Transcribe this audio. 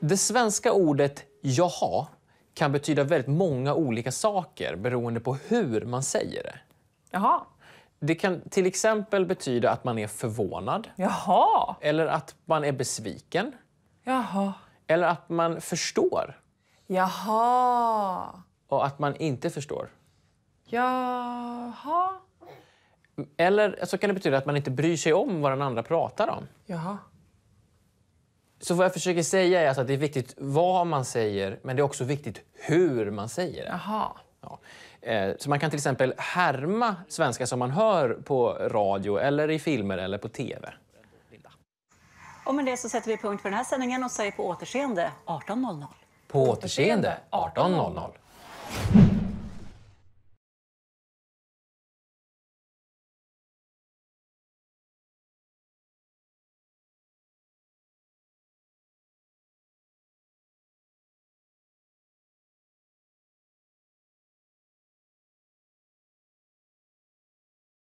Det svenska ordet jaha kan betyda väldigt många olika saker beroende på hur man säger det. Jaha. Det kan till exempel betyda att man är förvånad. Jaha. Eller att man är besviken. Jaha. Eller att man förstår. Jaha. Och att man inte förstår. Jaha. Eller så kan det betyda att man inte bryr sig om vad den andra pratar om. Jaha. Så vad jag försöker säga är alltså att det är viktigt vad man säger, men det är också viktigt hur man säger det. Aha. Ja. Eh, så man kan till exempel härma svenska som man hör på radio, eller i filmer eller på tv. Och med det så sätter vi punkt för den här sändningen och säger på återseende 18.00. På återseende 18.00.